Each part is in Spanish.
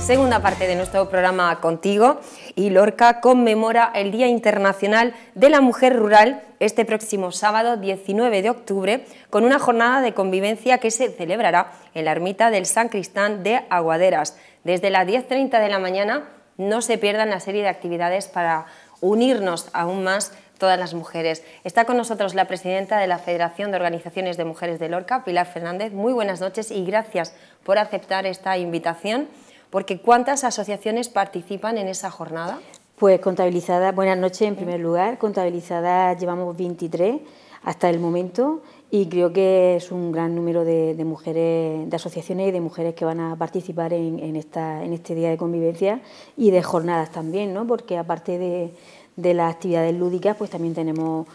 segunda parte de nuestro programa contigo y Lorca conmemora el Día Internacional de la Mujer Rural este próximo sábado 19 de octubre con una jornada de convivencia que se celebrará en la ermita del San Cristán de Aguaderas. Desde las 10.30 de la mañana no se pierdan la serie de actividades para unirnos aún más todas las mujeres. Está con nosotros la presidenta de la Federación de Organizaciones de Mujeres de Lorca, Pilar Fernández. Muy buenas noches y gracias por aceptar esta invitación porque ¿cuántas asociaciones participan en esa jornada? Pues contabilizadas, buenas noches en primer lugar, contabilizada llevamos 23 hasta el momento y creo que es un gran número de, mujeres, de asociaciones y de mujeres que van a participar en, esta, en este día de convivencia y de jornadas también, ¿no? porque aparte de, de las actividades lúdicas, pues también tenemos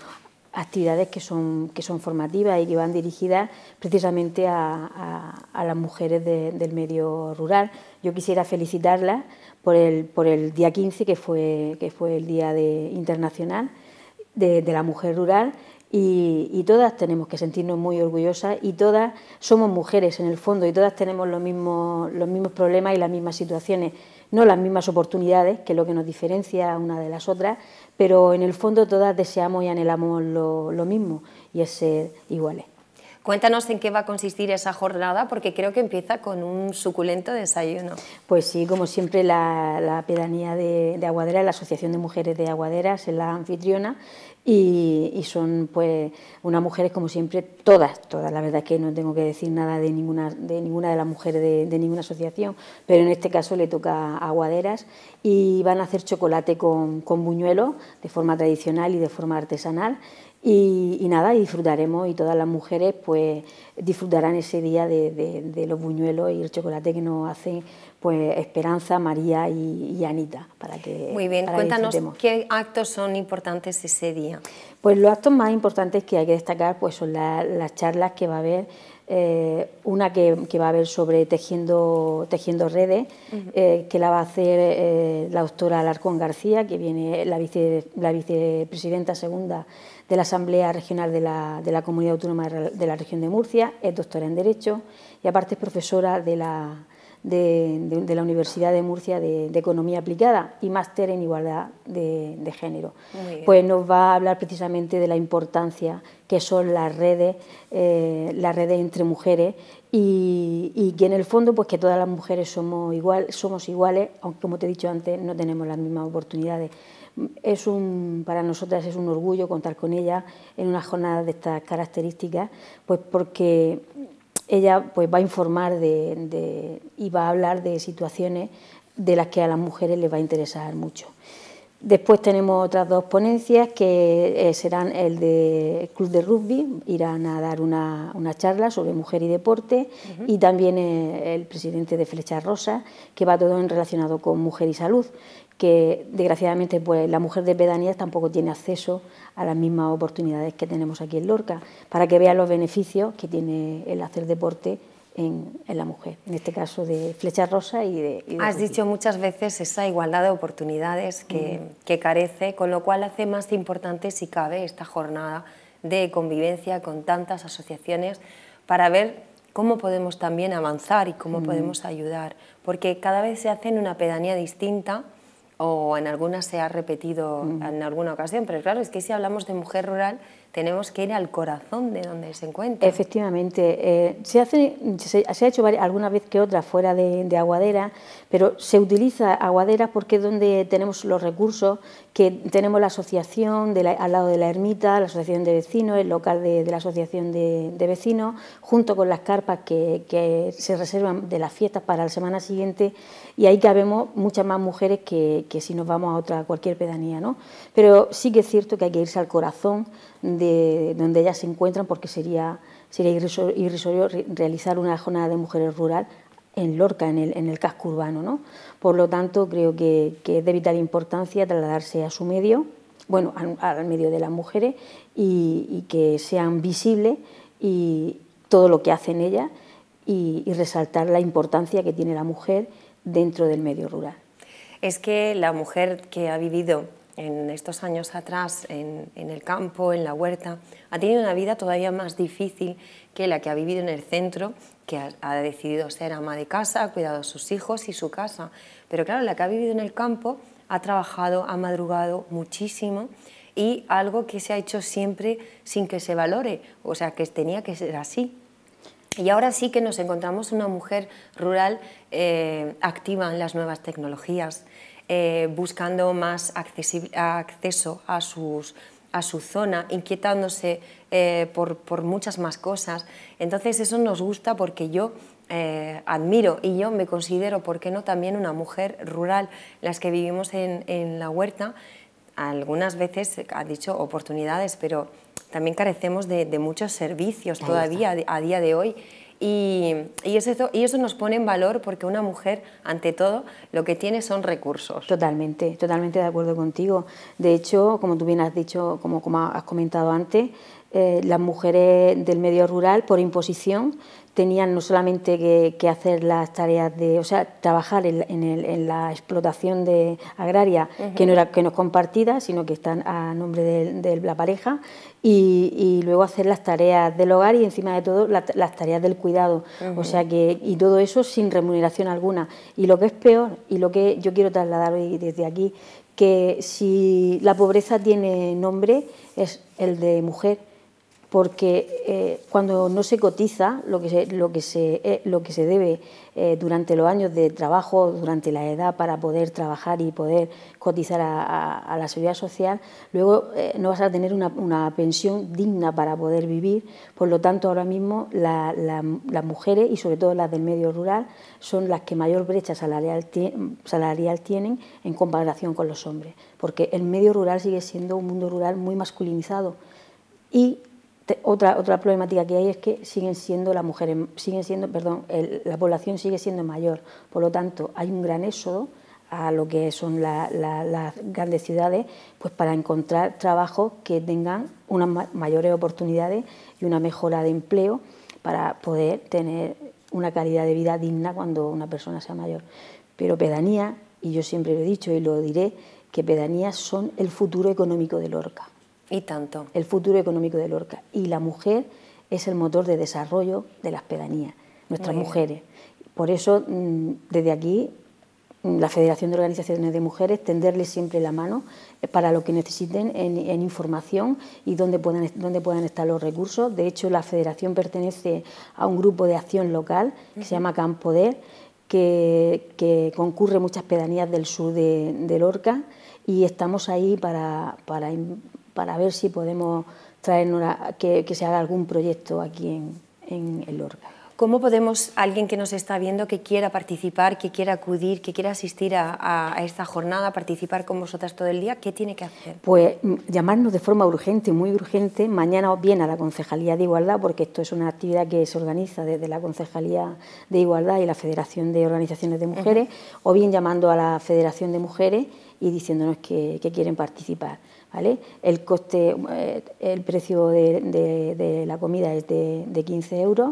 actividades que son, que son formativas y que van dirigidas precisamente a, las mujeres del medio rural. Yo quisiera felicitarlas por el, día 15, que fue, que fue el Día de, Internacional de la Mujer Rural, y, todas tenemos que sentirnos muy orgullosas y todas somos mujeres en el fondo y todas tenemos los mismos, los mismos problemas y las mismas situaciones, no las mismas oportunidades, que es lo que nos diferencia una de las otras, pero en el fondo todas deseamos y anhelamos lo, lo mismo y es ser iguales. Cuéntanos en qué va a consistir esa jornada, porque creo que empieza con un suculento desayuno. Pues sí, como siempre, la, pedanía de, de, Aguadera, la Asociación de Mujeres de Aguaderas, es la anfitriona y, son pues unas mujeres, como siempre, todas, todas, la verdad es que no tengo que decir nada de ninguna de, ninguna de las mujeres de, ninguna asociación, pero en este caso le toca Aguaderas y van a hacer chocolate con, con de forma tradicional y de forma artesanal y, nada, disfrutaremos y todas las mujeres pues disfrutarán ese día de, los buñuelos y el chocolate que nos hacen pues Esperanza, María y, Anita para que Muy bien, cuéntanos qué actos son importantes ese día. Pues los actos más importantes que hay que destacar pues son las charlas que va a haber eh, una que, va a haber sobre tejiendo, tejiendo redes, eh, que la va a hacer eh, la doctora Alarcón García, que viene la, vice, la vicepresidenta segunda de la Asamblea Regional de la, de la, Comunidad Autónoma de la Región de Murcia, es doctora en Derecho y aparte es profesora de la, de, la Universidad de Murcia de, Economía Aplicada y máster en Igualdad de, Género. Pues nos va a hablar precisamente de la importancia que son las redes, eh, las redes entre mujeres y, que en el fondo pues que todas las mujeres somos, igual, somos iguales, aunque como te he dicho antes no tenemos las mismas oportunidades. Es un, para nosotras es un orgullo contar con ella en una jornada de estas características, pues porque ella pues, va a informar de, y va a hablar de situaciones de las que a las mujeres les va a interesar mucho. Después tenemos otras dos ponencias que eh, serán el de Club de Rugby, irán a dar una, charla sobre mujer y deporte, y también eh, el, presidente de Flecha Rosa, que va todo en relacionado con mujer y salud que desgraciadamente pues, la mujer de pedanías tampoco tiene acceso a las mismas oportunidades que tenemos aquí en Lorca, para que vea los beneficios que tiene el hacer deporte en, en, la mujer, en este caso de Flecha Rosa y de... Has dicho muchas veces esa igualdad de oportunidades que, que, carece, con lo cual hace más importante, si cabe, esta jornada de convivencia con tantas asociaciones para ver cómo podemos también avanzar y cómo podemos ayudar, porque cada vez se hace en una pedanía distinta o en alguna se ha repetido en alguna ocasión, pero claro, es que si hablamos de mujer rural, tenemos que ir al corazón de donde se encuentra. Efectivamente, eh, se, hace, se, ha hecho alguna vez que otra fuera de, Aguadera, pero se utiliza Aguadera porque es donde tenemos los recursos, que tenemos la asociación al lado de la ermita, la asociación de vecinos, el local de, la asociación de, vecinos, junto con las carpas que, se reservan de las fiestas para la semana siguiente, y ahí cabemos muchas más mujeres que, si nos vamos a otra cualquier pedanía. ¿no? Pero sí que es cierto que hay que irse al corazón donde ellas se encuentran, porque sería, sería irrisorio realizar una jornada de mujeres rural en Lorca, en el, casco urbano. Por lo tanto, creo que, es de vital importancia trasladarse a su medio, bueno, al, medio de las mujeres, y, que sean visibles y todo lo que hacen ellas y resaltar la importancia que tiene la mujer dentro del medio rural. Es que la mujer que ha vivido en estos años atrás en, el campo, en la huerta, ha tenido una vida todavía más difícil que la que ha vivido en el centro, que ha, decidido ser ama de casa, ha cuidado a sus hijos y su casa. Pero claro, la que ha vivido en el campo ha trabajado, ha madrugado muchísimo y algo que se ha hecho siempre sin que se valore, o sea, que tenía que ser así. Y ahora sí que nos encontramos una mujer rural eh, activa en las nuevas tecnologías. Eh, buscando más acceso a, su zona, inquietándose eh, por, muchas más cosas. Entonces eso nos gusta porque yo eh, admiro y yo me considero, ¿por qué no?, también una mujer rural, las que vivimos en, la huerta. Algunas veces, ha dicho, oportunidades, pero también carecemos de, muchos servicios todavía a día de hoy. Y, eso, nos pone en valor porque una mujer, ante todo, lo que tiene son recursos. Totalmente, totalmente de acuerdo contigo. De hecho, como tú bien has dicho, como, has comentado antes, eh, las mujeres del medio rural, por imposición, tenían no solamente que, hacer las tareas de, o sea, trabajar en, la explotación de agraria que no era que no es compartida, sino que están a nombre de, la pareja y, luego hacer las tareas del hogar y encima de todo las tareas del cuidado, o sea que y todo eso sin remuneración alguna y lo que es peor y lo que yo quiero trasladar hoy desde aquí que si la pobreza tiene nombre es el de mujer porque eh, cuando no se cotiza lo que se, lo que se, eh, lo que se debe eh, durante los años de trabajo, durante la edad para poder trabajar y poder cotizar a, la seguridad social, luego no vas a tener una, pensión digna para poder vivir. Por lo tanto, ahora mismo las mujeres y sobre todo las del medio rural son las que mayor brecha salarial, salarial tienen en comparación con los hombres, porque el medio rural sigue siendo un mundo rural muy masculinizado. Y otra, otra problemática que hay es que siguen siendo las mujeres, siguen siendo, perdón, la población sigue siendo mayor, por lo tanto hay un gran éxodo a lo que son las grandes ciudades, pues para encontrar trabajos que tengan unas mayores oportunidades y una mejora de empleo para poder tener una calidad de vida digna cuando una persona sea mayor. Pero pedanía, y yo siempre lo he dicho y lo diré, que pedanías son el futuro económico de Lorca. Y tanto. El futuro económico de Lorca. Y la mujer es el motor de desarrollo de las pedanías, nuestras mujeres. Por eso, mm, desde aquí, mm, la Federación de Organizaciones de Mujeres, tenderles siempre la mano eh, para lo que necesiten en, información y dónde puedan, puedan estar los recursos. De hecho, la Federación pertenece a un grupo de acción local que se llama Campoder, que, que, concurre muchas pedanías del sur de, Lorca y estamos ahí para para ver si podemos traer que, se haga algún proyecto aquí en, el órgano. ¿Cómo podemos, alguien que nos está viendo, que quiera participar, que quiera acudir, que quiera asistir a, esta jornada, participar con vosotras todo el día, qué tiene que hacer? Pues mm, llamarnos de forma urgente, muy urgente. Mañana o bien a la Concejalía de Igualdad, porque esto es una actividad que se organiza desde la Concejalía de Igualdad y la Federación de Organizaciones de Mujeres, o bien llamando a la Federación de Mujeres y diciéndonos que, quieren participar. ¿vale? El coste, eh, el precio de, la comida es de, 15 euros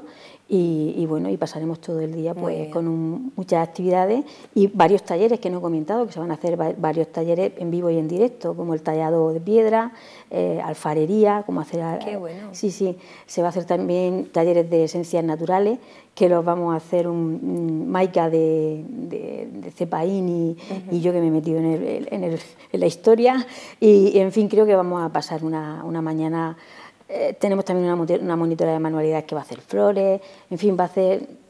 y, bueno, y pasaremos todo el día pues con muchas actividades y varios talleres que no he comentado, que se van a hacer varios talleres en vivo y en directo, como el tallado de piedra, eh, alfarería, como hacer... Qué bueno. Sí, sí, se va a hacer también talleres de esencias naturales que los vamos a hacer un, Maika de, de, y, yo que me he metido en, la historia. Y, en fin, creo que vamos a pasar una, mañana. Eh, tenemos también una, monitora de manualidades que va a hacer flores. En fin, va a,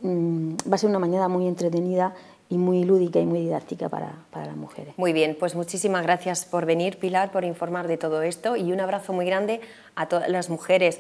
mm, va a ser una mañana muy entretenida y muy lúdica y muy didáctica para, para las mujeres. Muy bien, pues muchísimas gracias por venir, Pilar, por informar de todo esto y un abrazo muy grande a todas las mujeres.